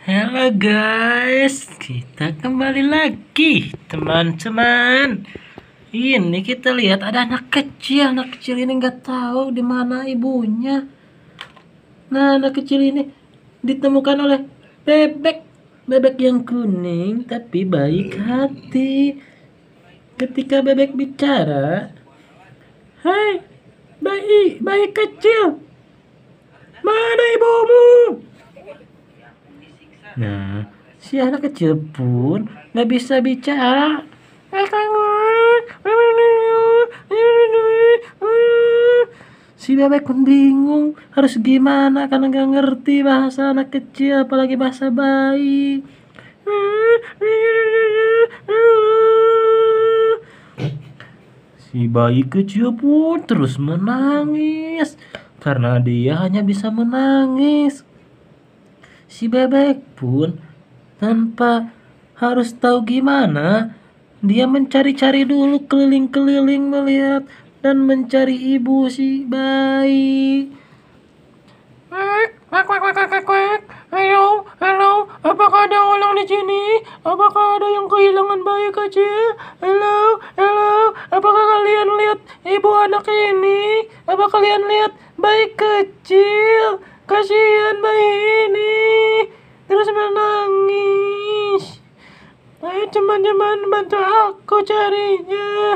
Halo guys, kita kembali lagi teman-teman. Ini kita lihat ada anak kecil, anak kecil ini nggak tahu di mana ibunya. Nah, anak kecil ini ditemukan oleh bebek, bebek yang kuning tapi baik hati. Ketika bebek bicara, "Hai, baik baik kecil, mana ibumu?" Nah, si anak kecil pun nggak bisa bicara. Si bebek pun bingung harus gimana karena nggak ngerti bahasa anak kecil apalagi bahasa bayi. Si bayi kecil pun terus menangis karena dia hanya bisa menangis si bebek pun tanpa harus tahu gimana dia mencari-cari dulu keliling-keliling melihat dan mencari ibu si bayi. Halo, eh, halo, apakah ada orang di sini? Apakah ada yang kehilangan bayi kecil? Halo, halo, apakah kalian lihat ibu anak ini? Apa kalian lihat bayi kecil? teman-teman bantu aku carinya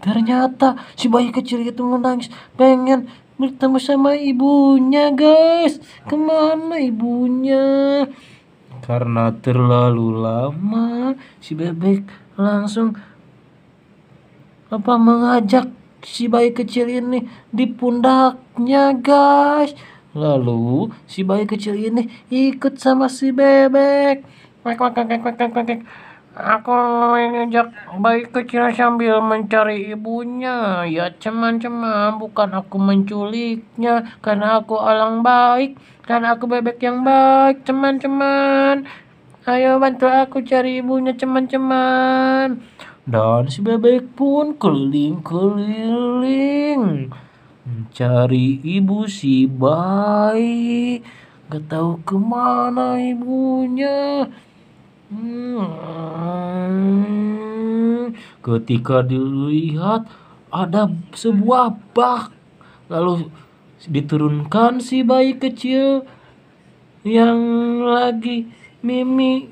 Ternyata si bayi kecil itu menangis pengen bertemu sama ibunya guys Kemana ibunya? Karena terlalu lama si bebek langsung apa mengajak si bayi kecil ini di pundaknya guys. Lalu si bayi kecil ini ikut sama si bebek. Kwek, kwek, kwek, kwek, Aku mengejak bayi kecil sambil mencari ibunya. Ya cuman cuman bukan aku menculiknya karena aku orang baik dan aku bebek yang baik, cuman cuman Ayo bantu aku cari ibunya, cuman cuman dan si bebek pun keliling-keliling mencari ibu si bayi. Gak tahu kemana ibunya. Hmm. Ketika dilihat ada sebuah bak, lalu diturunkan si bayi kecil yang lagi mimi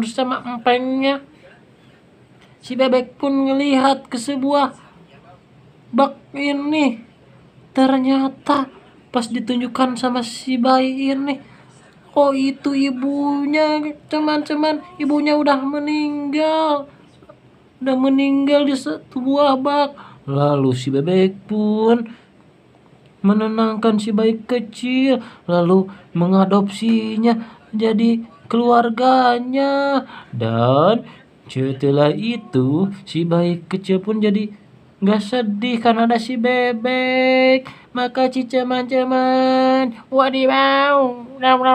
bersama hmm, empengnya. Si bebek pun melihat ke sebuah bak ini. Ternyata pas ditunjukkan sama si bayi ini, oh itu ibunya, teman-teman, ibunya udah meninggal. Udah meninggal di sebuah bak. Lalu si bebek pun menenangkan si bayi kecil, lalu mengadopsinya jadi keluarganya dan setelah itu, si bayi kecil pun jadi nggak sedih karena ada si bebek. Maka cicaman-cicaman, wadidaw,